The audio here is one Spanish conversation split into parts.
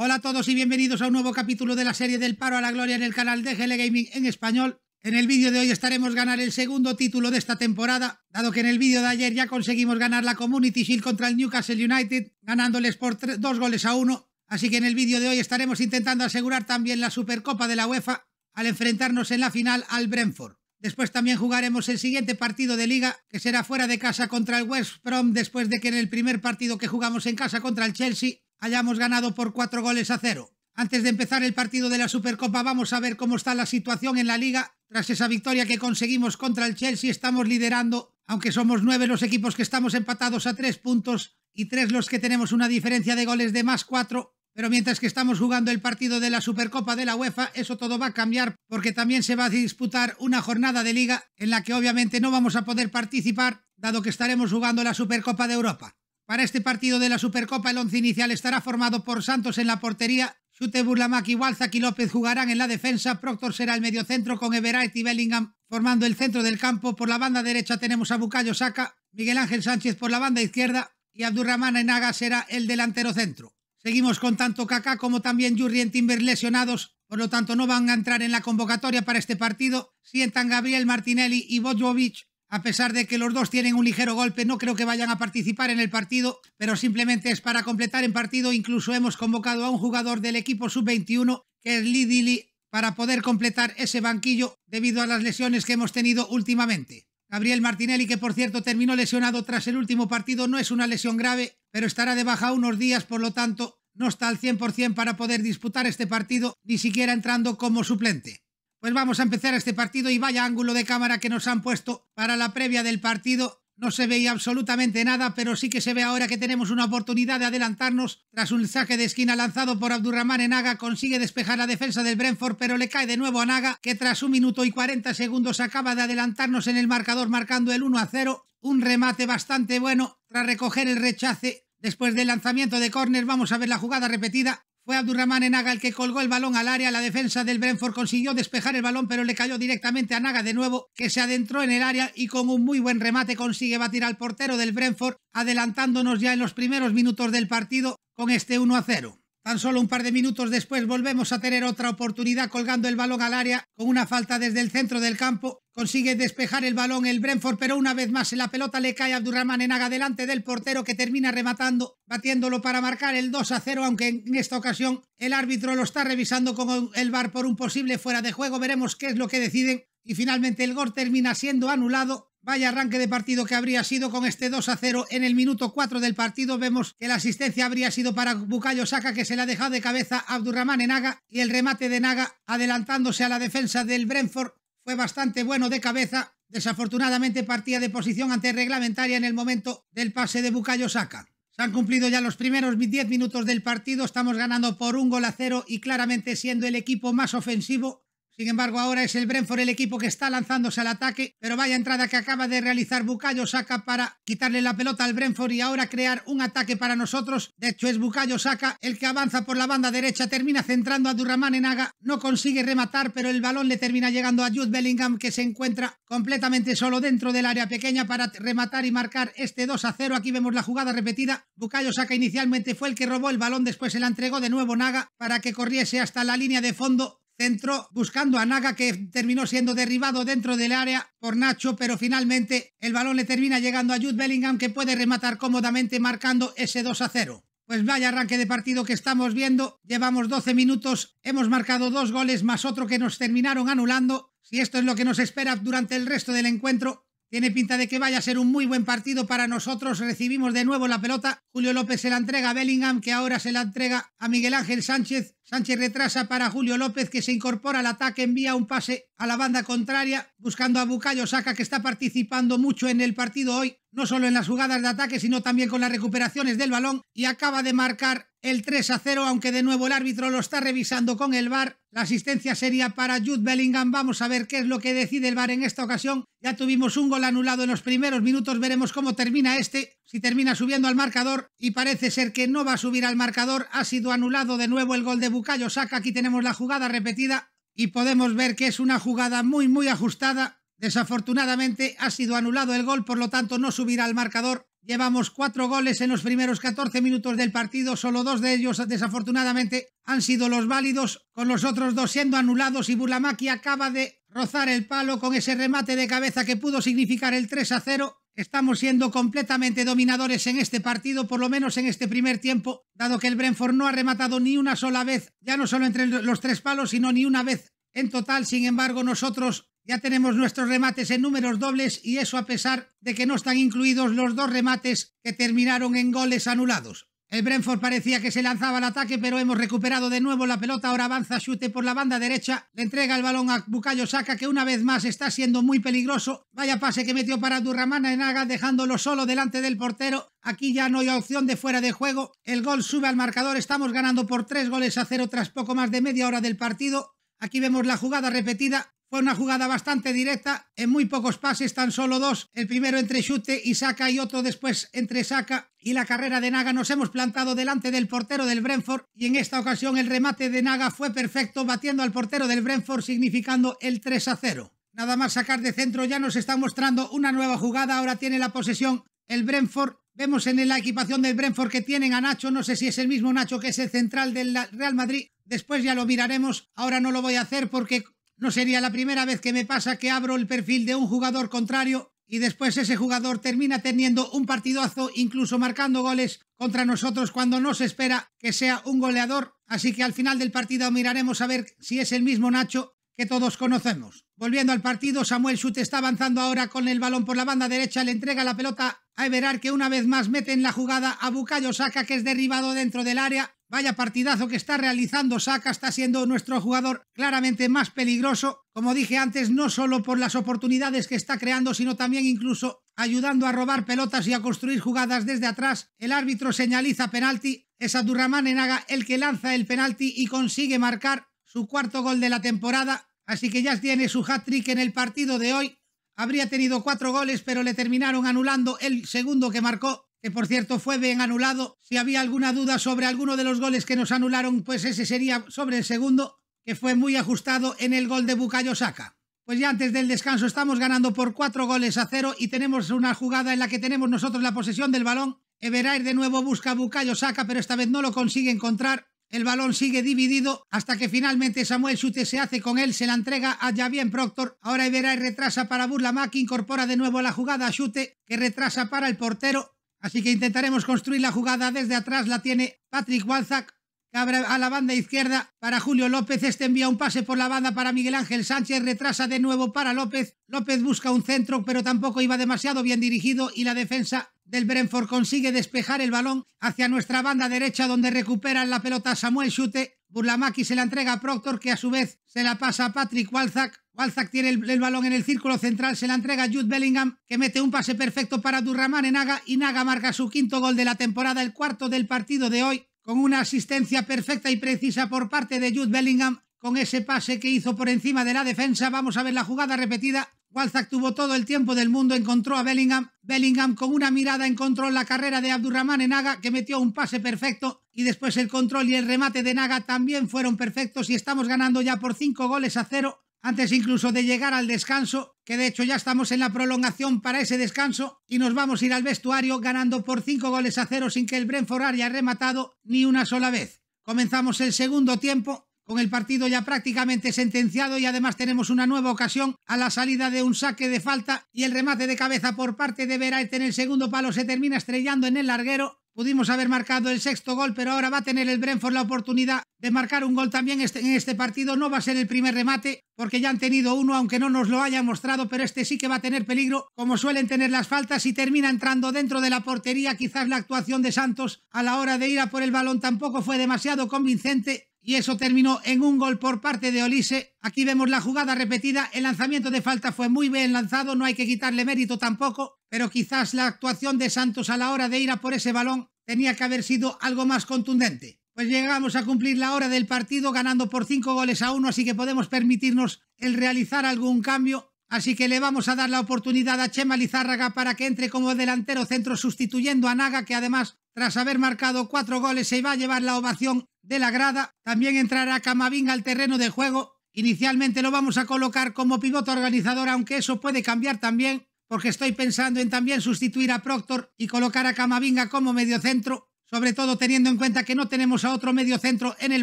Hola a todos y bienvenidos a un nuevo capítulo de la serie del paro a la gloria en el canal de GL Gaming en español. En el vídeo de hoy estaremos ganar el segundo título de esta temporada, dado que en el vídeo de ayer ya conseguimos ganar la Community Shield contra el Newcastle United, ganándoles por dos goles a uno. Así que en el vídeo de hoy estaremos intentando asegurar también la Supercopa de la UEFA al enfrentarnos en la final al Brentford. Después también jugaremos el siguiente partido de liga, que será fuera de casa contra el West Brom, después de que en el primer partido que jugamos en casa contra el Chelsea hayamos ganado por cuatro goles a cero. Antes de empezar el partido de la Supercopa vamos a ver cómo está la situación en la liga. Tras esa victoria que conseguimos contra el Chelsea estamos liderando, aunque somos nueve los equipos que estamos empatados a tres puntos y tres los que tenemos una diferencia de goles de más cuatro. Pero mientras que estamos jugando el partido de la Supercopa de la UEFA, eso todo va a cambiar porque también se va a disputar una jornada de liga en la que obviamente no vamos a poder participar, dado que estaremos jugando la Supercopa de Europa. Para este partido de la Supercopa, el once inicial estará formado por Santos en la portería, Chute y Walzak y López jugarán en la defensa, Proctor será el mediocentro con Everett y Bellingham formando el centro del campo. Por la banda derecha tenemos a Bucayo Saca, Miguel Ángel Sánchez por la banda izquierda y Abdurrahman Naga será el delantero centro. Seguimos con tanto Kaká como también en Timber lesionados, por lo tanto no van a entrar en la convocatoria para este partido. Sientan Gabriel Martinelli y Bojovic a pesar de que los dos tienen un ligero golpe, no creo que vayan a participar en el partido, pero simplemente es para completar el partido. Incluso hemos convocado a un jugador del equipo sub-21, que es Lidili, para poder completar ese banquillo debido a las lesiones que hemos tenido últimamente. Gabriel Martinelli, que por cierto terminó lesionado tras el último partido, no es una lesión grave, pero estará de baja unos días, por lo tanto, no está al 100% para poder disputar este partido, ni siquiera entrando como suplente. Pues vamos a empezar este partido y vaya ángulo de cámara que nos han puesto para la previa del partido. No se veía absolutamente nada, pero sí que se ve ahora que tenemos una oportunidad de adelantarnos. Tras un saque de esquina lanzado por Abdurrahman en Naga, consigue despejar la defensa del Brentford, pero le cae de nuevo a Naga, que tras un minuto y 40 segundos acaba de adelantarnos en el marcador marcando el 1 a 0. Un remate bastante bueno tras recoger el rechace. Después del lanzamiento de córner vamos a ver la jugada repetida. Fue Abdurrahman Enaga el que colgó el balón al área. La defensa del Brentford consiguió despejar el balón, pero le cayó directamente a Naga de nuevo, que se adentró en el área y con un muy buen remate consigue batir al portero del Brentford, adelantándonos ya en los primeros minutos del partido con este 1 a 0. Tan solo un par de minutos después volvemos a tener otra oportunidad colgando el balón al área con una falta desde el centro del campo. Consigue despejar el balón el Brentford, pero una vez más la pelota le cae a Abdurrahman Enaga delante del portero que termina rematando, batiéndolo para marcar el 2 a 0, aunque en esta ocasión el árbitro lo está revisando con el bar por un posible fuera de juego. Veremos qué es lo que deciden. Y finalmente el gol termina siendo anulado Vaya arranque de partido que habría sido con este 2 a 0 en el minuto 4 del partido. Vemos que la asistencia habría sido para Bukayo Saka que se la ha dejado de cabeza Abdurrahman Naga y el remate de Naga adelantándose a la defensa del Brentford fue bastante bueno de cabeza. Desafortunadamente partía de posición ante reglamentaria en el momento del pase de Bucayo Saka. Se han cumplido ya los primeros 10 minutos del partido, estamos ganando por un gol a cero y claramente siendo el equipo más ofensivo sin embargo, ahora es el Brentford el equipo que está lanzándose al ataque, pero vaya entrada que acaba de realizar Bucayo Saca para quitarle la pelota al Brentford y ahora crear un ataque para nosotros. De hecho, es Bucayo Saca el que avanza por la banda derecha, termina centrando a Durramán en no consigue rematar, pero el balón le termina llegando a Jude Bellingham que se encuentra completamente solo dentro del área pequeña para rematar y marcar este 2 a 0. Aquí vemos la jugada repetida. Bucayo Saca inicialmente fue el que robó el balón, después se la entregó de nuevo Naga para que corriese hasta la línea de fondo centro buscando a Naga que terminó siendo derribado dentro del área por Nacho, pero finalmente el balón le termina llegando a Jude Bellingham que puede rematar cómodamente marcando ese 2 a 0. Pues vaya arranque de partido que estamos viendo, llevamos 12 minutos, hemos marcado dos goles más otro que nos terminaron anulando. Si esto es lo que nos espera durante el resto del encuentro, tiene pinta de que vaya a ser un muy buen partido para nosotros. Recibimos de nuevo la pelota. Julio López se la entrega a Bellingham, que ahora se la entrega a Miguel Ángel Sánchez. Sánchez retrasa para Julio López que se incorpora al ataque, envía un pase a la banda contraria buscando a Bucayo Saca que está participando mucho en el partido hoy, no solo en las jugadas de ataque sino también con las recuperaciones del balón y acaba de marcar el 3 a 0 aunque de nuevo el árbitro lo está revisando con el VAR. La asistencia sería para Jude Bellingham, vamos a ver qué es lo que decide el VAR en esta ocasión. Ya tuvimos un gol anulado en los primeros minutos, veremos cómo termina este, si termina subiendo al marcador y parece ser que no va a subir al marcador, ha sido anulado de nuevo el gol de Bucayo cayo saca, Aquí tenemos la jugada repetida y podemos ver que es una jugada muy, muy ajustada. Desafortunadamente ha sido anulado el gol, por lo tanto no subirá al marcador. Llevamos cuatro goles en los primeros 14 minutos del partido, solo dos de ellos desafortunadamente han sido los válidos, con los otros dos siendo anulados y Bulamaki acaba de rozar el palo con ese remate de cabeza que pudo significar el 3 a 0. Estamos siendo completamente dominadores en este partido, por lo menos en este primer tiempo, dado que el Brentford no ha rematado ni una sola vez, ya no solo entre los tres palos, sino ni una vez en total. Sin embargo, nosotros ya tenemos nuestros remates en números dobles y eso a pesar de que no están incluidos los dos remates que terminaron en goles anulados. El Brentford parecía que se lanzaba al ataque, pero hemos recuperado de nuevo la pelota. Ahora avanza Chute por la banda derecha. Le entrega el balón a Bucayo Saca, que una vez más está siendo muy peligroso. Vaya pase que metió para Durramana en Aga, dejándolo solo delante del portero. Aquí ya no hay opción de fuera de juego. El gol sube al marcador. Estamos ganando por tres goles a cero tras poco más de media hora del partido. Aquí vemos la jugada repetida. Fue una jugada bastante directa, en muy pocos pases, tan solo dos. El primero entre Chute y Saka y otro después entre Saka y la carrera de Naga. Nos hemos plantado delante del portero del Brentford y en esta ocasión el remate de Naga fue perfecto, batiendo al portero del Brentford, significando el 3 a 0. Nada más sacar de centro, ya nos está mostrando una nueva jugada. Ahora tiene la posesión el Brentford. Vemos en la equipación del Brentford que tienen a Nacho. No sé si es el mismo Nacho que es el central del Real Madrid. Después ya lo miraremos. Ahora no lo voy a hacer porque no sería la primera vez que me pasa que abro el perfil de un jugador contrario y después ese jugador termina teniendo un partidazo, incluso marcando goles contra nosotros cuando no se espera que sea un goleador. Así que al final del partido miraremos a ver si es el mismo Nacho que todos conocemos. Volviendo al partido, Samuel Sute está avanzando ahora con el balón por la banda derecha, le entrega la pelota a Everard que una vez más mete en la jugada a Bucayo, saca que es derribado dentro del área Vaya partidazo que está realizando Saka, está siendo nuestro jugador claramente más peligroso, como dije antes, no solo por las oportunidades que está creando, sino también incluso ayudando a robar pelotas y a construir jugadas desde atrás. El árbitro señaliza penalti, es en Enaga el que lanza el penalti y consigue marcar su cuarto gol de la temporada, así que ya tiene su hat-trick en el partido de hoy. Habría tenido cuatro goles, pero le terminaron anulando el segundo que marcó que por cierto fue bien anulado. Si había alguna duda sobre alguno de los goles que nos anularon, pues ese sería sobre el segundo, que fue muy ajustado en el gol de Bucayo Saka. Pues ya antes del descanso estamos ganando por cuatro goles a cero y tenemos una jugada en la que tenemos nosotros la posesión del balón. Everair de nuevo busca a Bukayo pero esta vez no lo consigue encontrar. El balón sigue dividido hasta que finalmente Samuel Sute se hace con él, se la entrega a Javier Proctor. Ahora Everair retrasa para Burlamaki, incorpora de nuevo la jugada a que retrasa para el portero. Así que intentaremos construir la jugada desde atrás. La tiene Patrick Walzak. a la banda izquierda para Julio López. Este envía un pase por la banda para Miguel Ángel Sánchez. Retrasa de nuevo para López. López busca un centro, pero tampoco iba demasiado bien dirigido. Y la defensa del Brentford consigue despejar el balón hacia nuestra banda derecha, donde recupera la pelota Samuel Schute. Burlamaki se la entrega a Proctor, que a su vez se la pasa a Patrick Walzak. Walzak tiene el, balón en el círculo central, se la entrega a Jude Bellingham, que mete un pase perfecto para Durramán en Naga, y Naga marca su quinto gol de la temporada, el cuarto del partido de hoy, con una asistencia perfecta y precisa por parte de Jude Bellingham, con ese pase que hizo por encima de la defensa. Vamos a ver la jugada repetida. Walzak tuvo todo el tiempo del mundo, encontró a Bellingham. Bellingham con una mirada encontró la carrera de Abdurrahman en Naga, que metió un pase perfecto. Y después el control y el remate de Naga también fueron perfectos y estamos ganando ya por 5 goles a 0 antes incluso de llegar al descanso, que de hecho ya estamos en la prolongación para ese descanso y nos vamos a ir al vestuario ganando por 5 goles a 0 sin que el Brentford haya rematado ni una sola vez. Comenzamos el segundo tiempo con el partido ya prácticamente sentenciado y además tenemos una nueva ocasión a la salida de un saque de falta y el remate de cabeza por parte de Beraet en el segundo palo se termina estrellando en el larguero. Pudimos haber marcado el sexto gol, pero ahora va a tener el Brentford la oportunidad de marcar un gol también este, en este partido. No va a ser el primer remate, porque ya han tenido uno, aunque no nos lo haya mostrado, pero este sí que va a tener peligro, como suelen tener las faltas, y termina entrando dentro de la portería. Quizás la actuación de Santos a la hora de ir a por el balón tampoco fue demasiado convincente, y eso terminó en un gol por parte de Olise. Aquí vemos la jugada repetida, el lanzamiento de falta fue muy bien lanzado, no hay que quitarle mérito tampoco, pero quizás la actuación de Santos a la hora de ir a por ese balón tenía que haber sido algo más contundente. Pues llegamos a cumplir la hora del partido ganando por cinco goles a uno... así que podemos permitirnos el realizar algún cambio. Así que le vamos a dar la oportunidad a Chema Lizárraga para que entre como delantero centro sustituyendo a Naga, que además, tras haber marcado cuatro goles, se iba a llevar la ovación de la grada. También entrará Camavinga al terreno de juego. Inicialmente lo vamos a colocar como pivote organizador, aunque eso puede cambiar también, porque estoy pensando en también sustituir a Proctor y colocar a Camavinga como mediocentro, sobre todo teniendo en cuenta que no tenemos a otro centro en el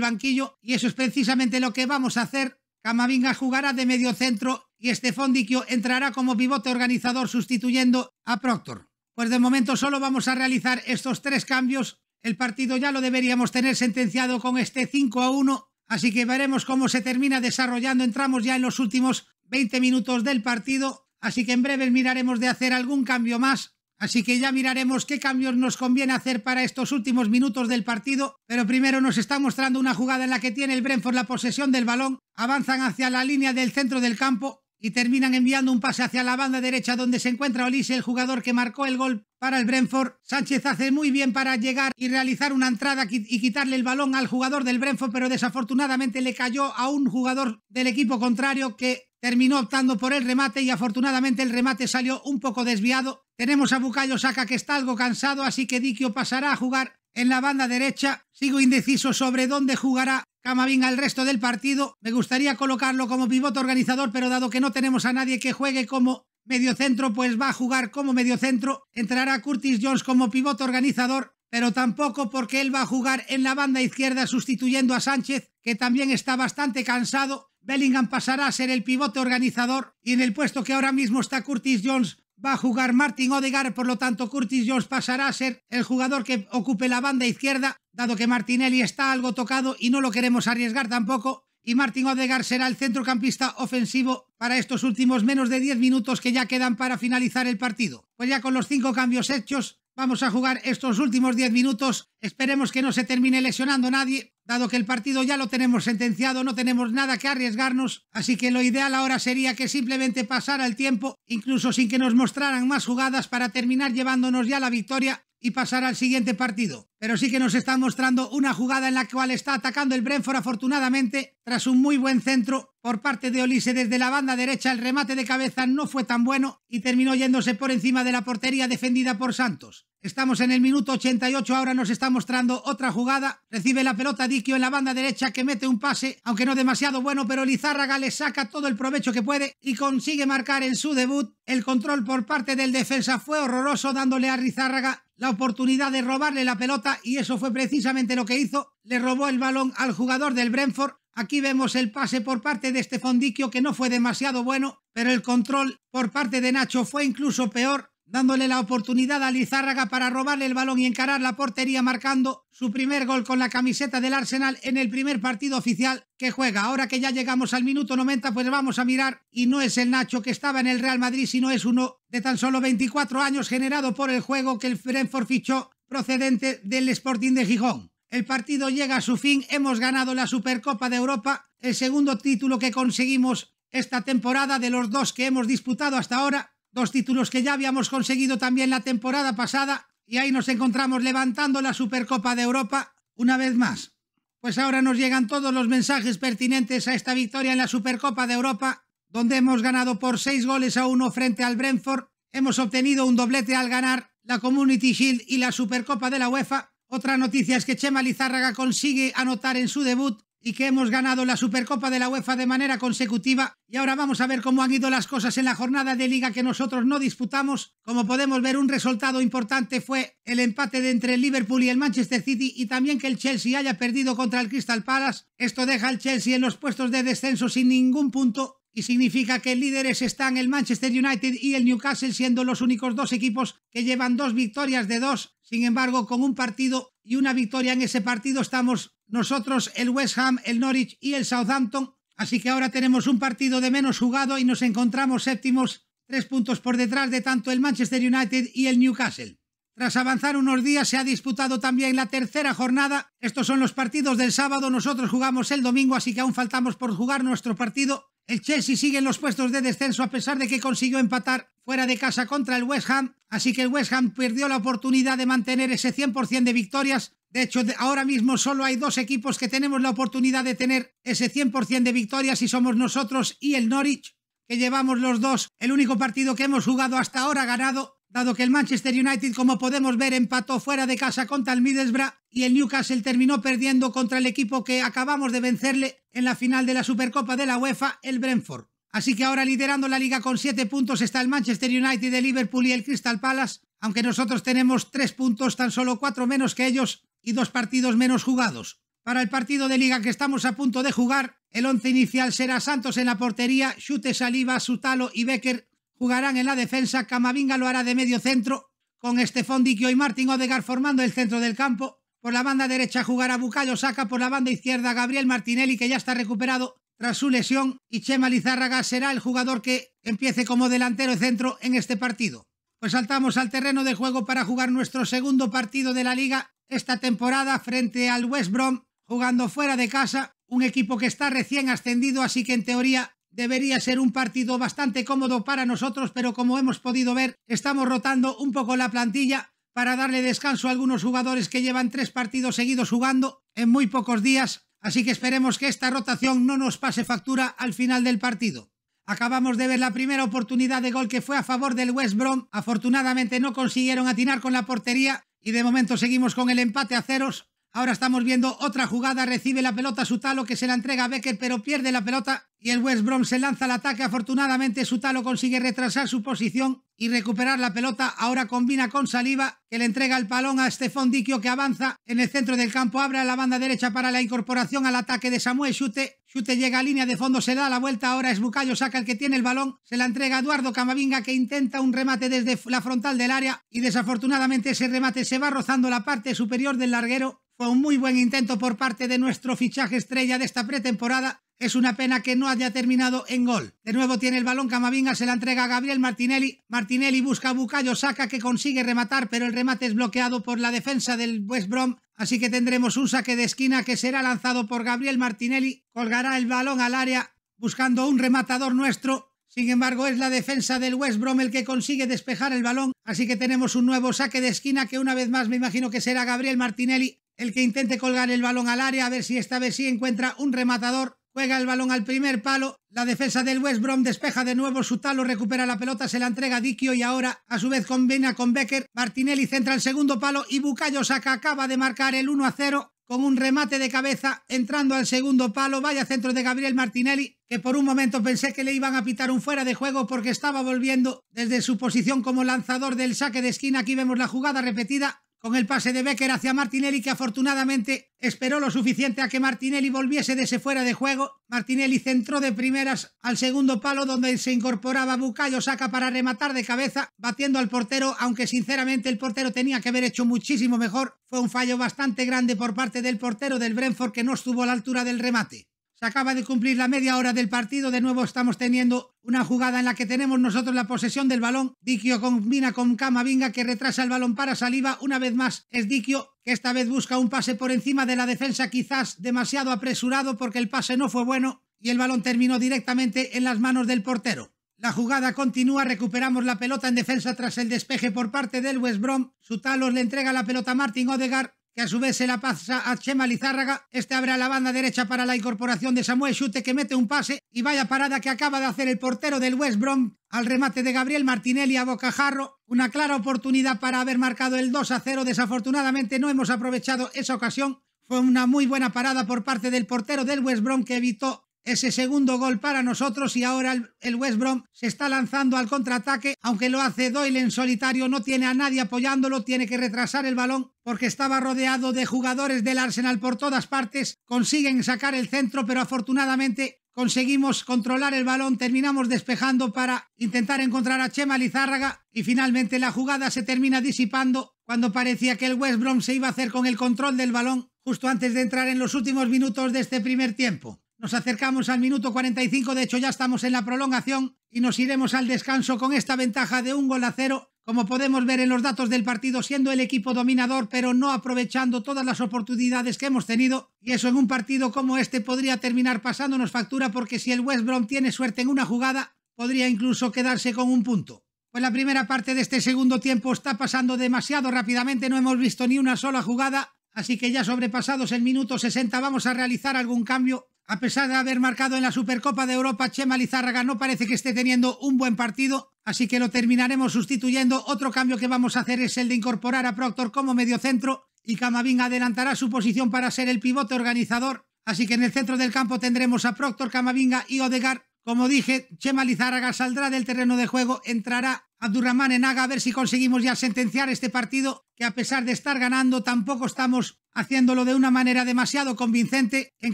banquillo, y eso es precisamente lo que vamos a hacer. Camavinga jugará de medio centro y este Diquio entrará como pivote organizador sustituyendo a Proctor. Pues de momento solo vamos a realizar estos tres cambios el partido ya lo deberíamos tener sentenciado con este 5 a 1, así que veremos cómo se termina desarrollando. Entramos ya en los últimos 20 minutos del partido, así que en breve miraremos de hacer algún cambio más. Así que ya miraremos qué cambios nos conviene hacer para estos últimos minutos del partido, pero primero nos está mostrando una jugada en la que tiene el Brentford la posesión del balón, avanzan hacia la línea del centro del campo y terminan enviando un pase hacia la banda derecha donde se encuentra Olise, el jugador que marcó el gol para el Brentford. Sánchez hace muy bien para llegar y realizar una entrada y quitarle el balón al jugador del Brentford, pero desafortunadamente le cayó a un jugador del equipo contrario que terminó optando por el remate y afortunadamente el remate salió un poco desviado. Tenemos a Bucayo Saca que está algo cansado, así que Dikio pasará a jugar en la banda derecha. Sigo indeciso sobre dónde jugará Camavinga al resto del partido. Me gustaría colocarlo como pivote organizador, pero dado que no tenemos a nadie que juegue como Mediocentro, pues va a jugar como mediocentro. Entrará Curtis Jones como pivote organizador, pero tampoco porque él va a jugar en la banda izquierda sustituyendo a Sánchez, que también está bastante cansado. Bellingham pasará a ser el pivote organizador y en el puesto que ahora mismo está Curtis Jones va a jugar Martin Odegar. por lo tanto Curtis Jones pasará a ser el jugador que ocupe la banda izquierda, dado que Martinelli está algo tocado y no lo queremos arriesgar tampoco y Martín Odegaard será el centrocampista ofensivo para estos últimos menos de 10 minutos que ya quedan para finalizar el partido. Pues ya con los 5 cambios hechos, vamos a jugar estos últimos 10 minutos. Esperemos que no se termine lesionando nadie, dado que el partido ya lo tenemos sentenciado, no tenemos nada que arriesgarnos, así que lo ideal ahora sería que simplemente pasara el tiempo, incluso sin que nos mostraran más jugadas para terminar llevándonos ya la victoria y pasar al siguiente partido. Pero sí que nos está mostrando una jugada en la cual está atacando el Brentford afortunadamente tras un muy buen centro por parte de Olise desde la banda derecha. El remate de cabeza no fue tan bueno y terminó yéndose por encima de la portería defendida por Santos. Estamos en el minuto 88, ahora nos está mostrando otra jugada. Recibe la pelota Dikio en la banda derecha que mete un pase, aunque no demasiado bueno, pero Lizárraga le saca todo el provecho que puede y consigue marcar en su debut. El control por parte del defensa fue horroroso dándole a Lizárraga la oportunidad de robarle la pelota y eso fue precisamente lo que hizo. Le robó el balón al jugador del Brentford. Aquí vemos el pase por parte de este Fondiquio que no fue demasiado bueno, pero el control por parte de Nacho fue incluso peor dándole la oportunidad a Lizárraga para robarle el balón y encarar la portería marcando su primer gol con la camiseta del Arsenal en el primer partido oficial que juega. Ahora que ya llegamos al minuto 90, pues vamos a mirar y no es el Nacho que estaba en el Real Madrid, sino es uno de tan solo 24 años generado por el juego que el Brentford fichó procedente del Sporting de Gijón. El partido llega a su fin, hemos ganado la Supercopa de Europa, el segundo título que conseguimos esta temporada de los dos que hemos disputado hasta ahora dos títulos que ya habíamos conseguido también la temporada pasada y ahí nos encontramos levantando la Supercopa de Europa una vez más. Pues ahora nos llegan todos los mensajes pertinentes a esta victoria en la Supercopa de Europa, donde hemos ganado por seis goles a uno frente al Brentford, hemos obtenido un doblete al ganar la Community Shield y la Supercopa de la UEFA. Otra noticia es que Chema Lizárraga consigue anotar en su debut y que hemos ganado la Supercopa de la UEFA de manera consecutiva. Y ahora vamos a ver cómo han ido las cosas en la jornada de liga que nosotros no disputamos. Como podemos ver, un resultado importante fue el empate de entre el Liverpool y el Manchester City y también que el Chelsea haya perdido contra el Crystal Palace. Esto deja al Chelsea en los puestos de descenso sin ningún punto y significa que líderes están el Manchester United y el Newcastle siendo los únicos dos equipos que llevan dos victorias de dos. Sin embargo, con un partido y una victoria en ese partido estamos nosotros el West Ham, el Norwich y el Southampton. Así que ahora tenemos un partido de menos jugado y nos encontramos séptimos, tres puntos por detrás de tanto el Manchester United y el Newcastle. Tras avanzar unos días se ha disputado también la tercera jornada. Estos son los partidos del sábado, nosotros jugamos el domingo, así que aún faltamos por jugar nuestro partido. El Chelsea sigue en los puestos de descenso a pesar de que consiguió empatar fuera de casa contra el West Ham, así que el West Ham perdió la oportunidad de mantener ese 100% de victorias de hecho, ahora mismo solo hay dos equipos que tenemos la oportunidad de tener ese 100% de victorias y somos nosotros y el Norwich, que llevamos los dos. El único partido que hemos jugado hasta ahora ganado, dado que el Manchester United, como podemos ver, empató fuera de casa contra el Middlesbrough y el Newcastle terminó perdiendo contra el equipo que acabamos de vencerle en la final de la Supercopa de la UEFA, el Brentford. Así que ahora liderando la liga con 7 puntos está el Manchester United, el Liverpool y el Crystal Palace, aunque nosotros tenemos 3 puntos, tan solo 4 menos que ellos, y dos partidos menos jugados. Para el partido de liga que estamos a punto de jugar, el once inicial será Santos en la portería, Chute Saliba, Sutalo y Becker jugarán en la defensa, Camavinga lo hará de medio centro, con Estefón que y Martín Odegar formando el centro del campo. Por la banda derecha jugará Bucayo Saca, por la banda izquierda Gabriel Martinelli que ya está recuperado tras su lesión y Chema Lizárraga será el jugador que empiece como delantero centro en este partido. Pues saltamos al terreno de juego para jugar nuestro segundo partido de la liga esta temporada frente al West Brom jugando fuera de casa, un equipo que está recién ascendido, así que en teoría debería ser un partido bastante cómodo para nosotros, pero como hemos podido ver, estamos rotando un poco la plantilla para darle descanso a algunos jugadores que llevan tres partidos seguidos jugando en muy pocos días, así que esperemos que esta rotación no nos pase factura al final del partido. Acabamos de ver la primera oportunidad de gol que fue a favor del West Brom. Afortunadamente no consiguieron atinar con la portería, y de momento seguimos con el empate a ceros Ahora estamos viendo otra jugada, recibe la pelota Sutalo que se la entrega a Becker pero pierde la pelota y el West Brom se lanza al ataque. Afortunadamente Sutalo consigue retrasar su posición y recuperar la pelota. Ahora combina con Saliva que le entrega el palón a Stefan Dicchio que avanza en el centro del campo, abre la banda derecha para la incorporación al ataque de Samuel Schute. Schute llega a línea de fondo, se da la vuelta, ahora es Bucayo, saca el que tiene el balón, se la entrega a Eduardo Camavinga que intenta un remate desde la frontal del área y desafortunadamente ese remate se va rozando la parte superior del larguero fue un muy buen intento por parte de nuestro fichaje estrella de esta pretemporada. Es una pena que no haya terminado en gol. De nuevo tiene el balón Camavinga, se la entrega a Gabriel Martinelli. Martinelli busca a Bucayo Saca que consigue rematar, pero el remate es bloqueado por la defensa del West Brom. Así que tendremos un saque de esquina que será lanzado por Gabriel Martinelli. Colgará el balón al área buscando un rematador nuestro. Sin embargo, es la defensa del West Brom el que consigue despejar el balón, así que tenemos un nuevo saque de esquina que una vez más me imagino que será Gabriel Martinelli. El que intente colgar el balón al área, a ver si esta vez sí encuentra un rematador. Juega el balón al primer palo. La defensa del West Brom despeja de nuevo su talo, recupera la pelota, se la entrega a Dicchio y ahora a su vez combina con Becker. Martinelli centra el segundo palo y Bucayo Saca acaba de marcar el 1 a 0 con un remate de cabeza entrando al segundo palo. Vaya centro de Gabriel Martinelli, que por un momento pensé que le iban a pitar un fuera de juego porque estaba volviendo desde su posición como lanzador del saque de esquina. Aquí vemos la jugada repetida con el pase de Becker hacia Martinelli que afortunadamente esperó lo suficiente a que Martinelli volviese de ese fuera de juego. Martinelli centró de primeras al segundo palo donde se incorporaba Bucayo Saca para rematar de cabeza, batiendo al portero, aunque sinceramente el portero tenía que haber hecho muchísimo mejor. Fue un fallo bastante grande por parte del portero del Brentford que no estuvo a la altura del remate acaba de cumplir la media hora del partido. De nuevo estamos teniendo una jugada en la que tenemos nosotros la posesión del balón. Dikio combina con Camavinga que retrasa el balón para Saliva. Una vez más es Dikio que esta vez busca un pase por encima de la defensa quizás demasiado apresurado porque el pase no fue bueno y el balón terminó directamente en las manos del portero. La jugada continúa, recuperamos la pelota en defensa tras el despeje por parte del West Brom. Sutalos le entrega la pelota a Martin Odegaard que a su vez se la pasa a Chema Lizárraga. Este abre a la banda derecha para la incorporación de Samuel Schute, que mete un pase y vaya parada que acaba de hacer el portero del West Brom al remate de Gabriel Martinelli a Bocajarro. Una clara oportunidad para haber marcado el 2 a 0. Desafortunadamente no hemos aprovechado esa ocasión. Fue una muy buena parada por parte del portero del West Brom que evitó ese segundo gol para nosotros y ahora el, West Brom se está lanzando al contraataque, aunque lo hace Doyle en solitario, no tiene a nadie apoyándolo, tiene que retrasar el balón porque estaba rodeado de jugadores del Arsenal por todas partes, consiguen sacar el centro, pero afortunadamente conseguimos controlar el balón, terminamos despejando para intentar encontrar a Chema Lizárraga y finalmente la jugada se termina disipando cuando parecía que el West Brom se iba a hacer con el control del balón justo antes de entrar en los últimos minutos de este primer tiempo. Nos acercamos al minuto 45, de hecho ya estamos en la prolongación y nos iremos al descanso con esta ventaja de un gol a cero, como podemos ver en los datos del partido, siendo el equipo dominador pero no aprovechando todas las oportunidades que hemos tenido y eso en un partido como este podría terminar pasándonos factura porque si el West Brom tiene suerte en una jugada, podría incluso quedarse con un punto. Pues la primera parte de este segundo tiempo está pasando demasiado rápidamente, no hemos visto ni una sola jugada, así que ya sobrepasados el minuto 60 vamos a realizar algún cambio a pesar de haber marcado en la Supercopa de Europa, Chema Lizárraga no parece que esté teniendo un buen partido, así que lo terminaremos sustituyendo. Otro cambio que vamos a hacer es el de incorporar a Proctor como mediocentro y Camavinga adelantará su posición para ser el pivote organizador. Así que en el centro del campo tendremos a Proctor, Camavinga y Odegar. Como dije, Chema Lizárraga saldrá del terreno de juego, entrará Abdurrahman Enaga a ver si conseguimos ya sentenciar este partido que a pesar de estar ganando tampoco estamos haciéndolo de una manera demasiado convincente. En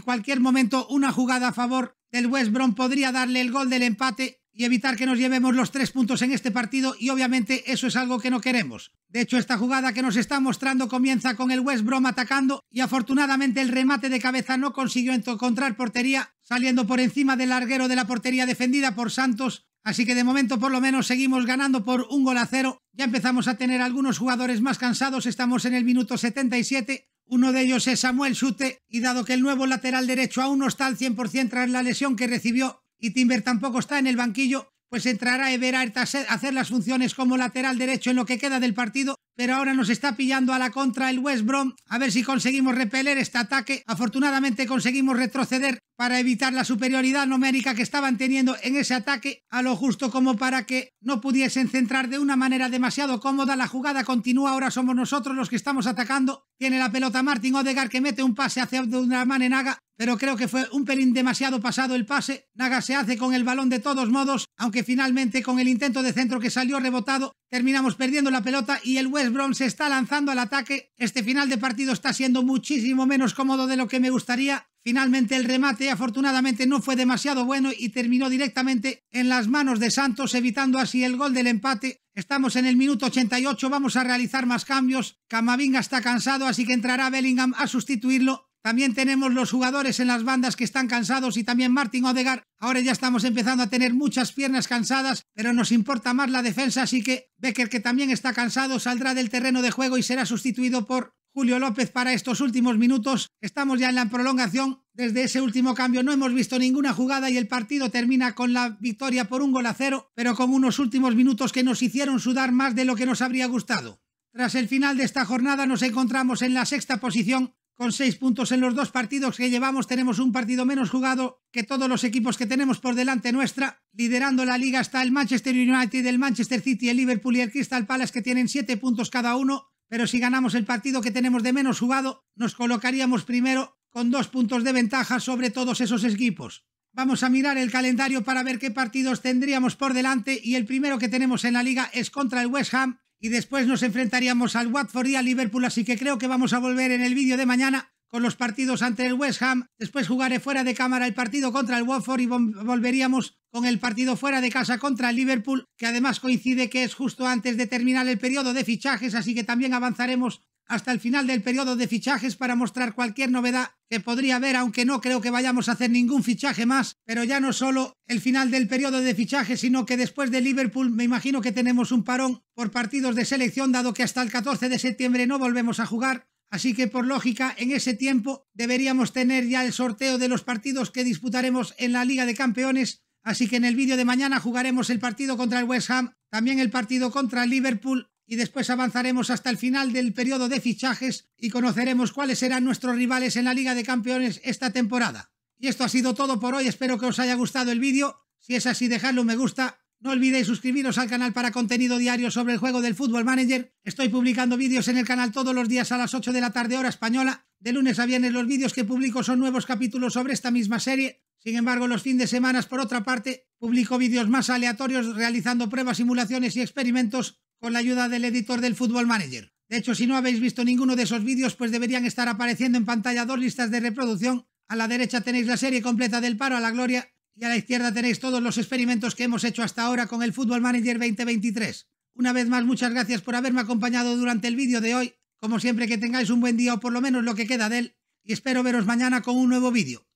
cualquier momento una jugada a favor del West Brom podría darle el gol del empate y evitar que nos llevemos los tres puntos en este partido y obviamente eso es algo que no queremos. De hecho, esta jugada que nos está mostrando comienza con el West Brom atacando y afortunadamente el remate de cabeza no consiguió encontrar portería, saliendo por encima del larguero de la portería defendida por Santos Así que de momento por lo menos seguimos ganando por un gol a cero. Ya empezamos a tener algunos jugadores más cansados. Estamos en el minuto 77. Uno de ellos es Samuel Sute y dado que el nuevo lateral derecho aún no está al 100% tras la lesión que recibió y Timber tampoco está en el banquillo, pues entrará Everard a hacer las funciones como lateral derecho en lo que queda del partido pero ahora nos está pillando a la contra el West Brom. A ver si conseguimos repeler este ataque. Afortunadamente conseguimos retroceder para evitar la superioridad numérica que estaban teniendo en ese ataque, a lo justo como para que no pudiesen centrar de una manera demasiado cómoda. La jugada continúa, ahora somos nosotros los que estamos atacando. Tiene la pelota Martin Odegar que mete un pase hacia en Naga, pero creo que fue un pelín demasiado pasado el pase. Naga se hace con el balón de todos modos, aunque finalmente con el intento de centro que salió rebotado terminamos perdiendo la pelota y el West Brom se está lanzando al ataque. Este final de partido está siendo muchísimo menos cómodo de lo que me gustaría. Finalmente el remate afortunadamente no fue demasiado bueno y terminó directamente en las manos de Santos evitando así el gol del empate. Estamos en el minuto 88, vamos a realizar más cambios. Camavinga está cansado así que entrará Bellingham a sustituirlo también tenemos los jugadores en las bandas que están cansados y también Martin Odegar. Ahora ya estamos empezando a tener muchas piernas cansadas, pero nos importa más la defensa, así que Becker, que también está cansado, saldrá del terreno de juego y será sustituido por Julio López para estos últimos minutos. Estamos ya en la prolongación. Desde ese último cambio no hemos visto ninguna jugada y el partido termina con la victoria por un gol a cero, pero con unos últimos minutos que nos hicieron sudar más de lo que nos habría gustado. Tras el final de esta jornada nos encontramos en la sexta posición con seis puntos en los dos partidos que llevamos. Tenemos un partido menos jugado que todos los equipos que tenemos por delante nuestra. Liderando la liga está el Manchester United, el Manchester City, el Liverpool y el Crystal Palace que tienen siete puntos cada uno. Pero si ganamos el partido que tenemos de menos jugado, nos colocaríamos primero con dos puntos de ventaja sobre todos esos equipos. Vamos a mirar el calendario para ver qué partidos tendríamos por delante y el primero que tenemos en la liga es contra el West Ham y después nos enfrentaríamos al Watford y al Liverpool, así que creo que vamos a volver en el vídeo de mañana con los partidos ante el West Ham, después jugaré fuera de cámara el partido contra el Watford y volveríamos con el partido fuera de casa contra el Liverpool, que además coincide que es justo antes de terminar el periodo de fichajes, así que también avanzaremos hasta el final del periodo de fichajes para mostrar cualquier novedad que podría haber, aunque no creo que vayamos a hacer ningún fichaje más, pero ya no solo el final del periodo de fichajes, sino que después de Liverpool me imagino que tenemos un parón por partidos de selección, dado que hasta el 14 de septiembre no volvemos a jugar. Así que por lógica, en ese tiempo deberíamos tener ya el sorteo de los partidos que disputaremos en la Liga de Campeones Así que en el vídeo de mañana jugaremos el partido contra el West Ham, también el partido contra el Liverpool y después avanzaremos hasta el final del periodo de fichajes y conoceremos cuáles serán nuestros rivales en la Liga de Campeones esta temporada. Y esto ha sido todo por hoy, espero que os haya gustado el vídeo, si es así dejadle un me gusta, no olvidéis suscribiros al canal para contenido diario sobre el juego del Fútbol Manager. Estoy publicando vídeos en el canal todos los días a las 8 de la tarde hora española. De lunes a viernes los vídeos que publico son nuevos capítulos sobre esta misma serie. Sin embargo, los fines de semana, por otra parte, publico vídeos más aleatorios realizando pruebas, simulaciones y experimentos con la ayuda del editor del Football Manager. De hecho, si no habéis visto ninguno de esos vídeos, pues deberían estar apareciendo en pantalla dos listas de reproducción. A la derecha tenéis la serie completa del paro a la gloria y a la izquierda tenéis todos los experimentos que hemos hecho hasta ahora con el Football Manager 2023. Una vez más, muchas gracias por haberme acompañado durante el vídeo de hoy. Como siempre, que tengáis un buen día o por lo menos lo que queda de él. Y espero veros mañana con un nuevo vídeo.